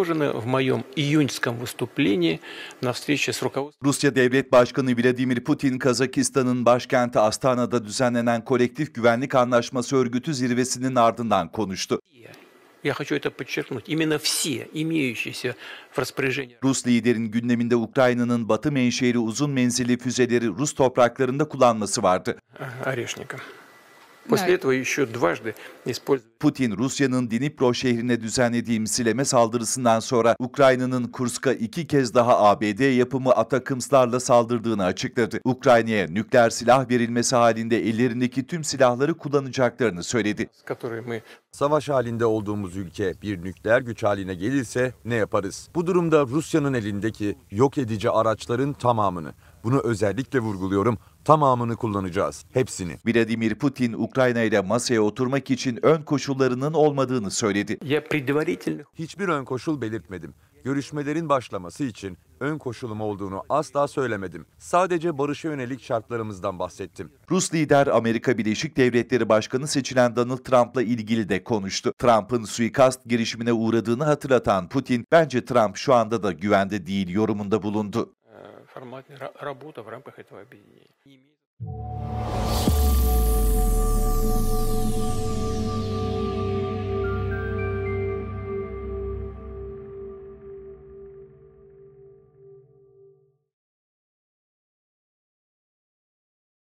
Пригожина в моем июньском выступлении на встрече с руководством. Rusya Devlet Başkanı Vladimir Putin, Kazakistan'ın başkenti Astana'da düzenlenen kolektif güvenlik anlaşması örgütü zirvesinin ardından konuştu. Я хочу это подчеркнуть. Именно все имеющиеся в распоряжении... Rus liderin gündeminde Ukrayna'nın batı menşeli uzun menzilli füzeleri Rus topraklarında kullanması vardı. Орешника. После этого еще дважды использовали... Putin Rusya'nın Dnipro şehrine düzenlediği misileme saldırısından sonra Ukrayna'nın Kursk'a iki kez daha ABD yapımı Atakımslarla saldırdığını açıkladı. Ukrayna'ya nükleer silah verilmesi halinde ellerindeki tüm silahları kullanacaklarını söyledi. Savaş halinde olduğumuz ülke bir nükleer güç haline gelirse ne yaparız? Bu durumda Rusya'nın elindeki yok edici araçların tamamını, bunu özellikle vurguluyorum, tamamını kullanacağız. Hepsini. Vladimir Putin Ukrayna ile masaya oturmak için ön koşul koşullarının olmadığını söyledi. Hiçbir ön koşul belirtmedim. Görüşmelerin başlaması için ön koşulum olduğunu asla söylemedim. Sadece barışa yönelik şartlarımızdan bahsettim. Rus lider Amerika Birleşik Devletleri Başkanı seçilen Donald Trump'la ilgili de konuştu. Trump'ın suikast girişimine uğradığını hatırlatan Putin, bence Trump şu anda da güvende değil yorumunda bulundu.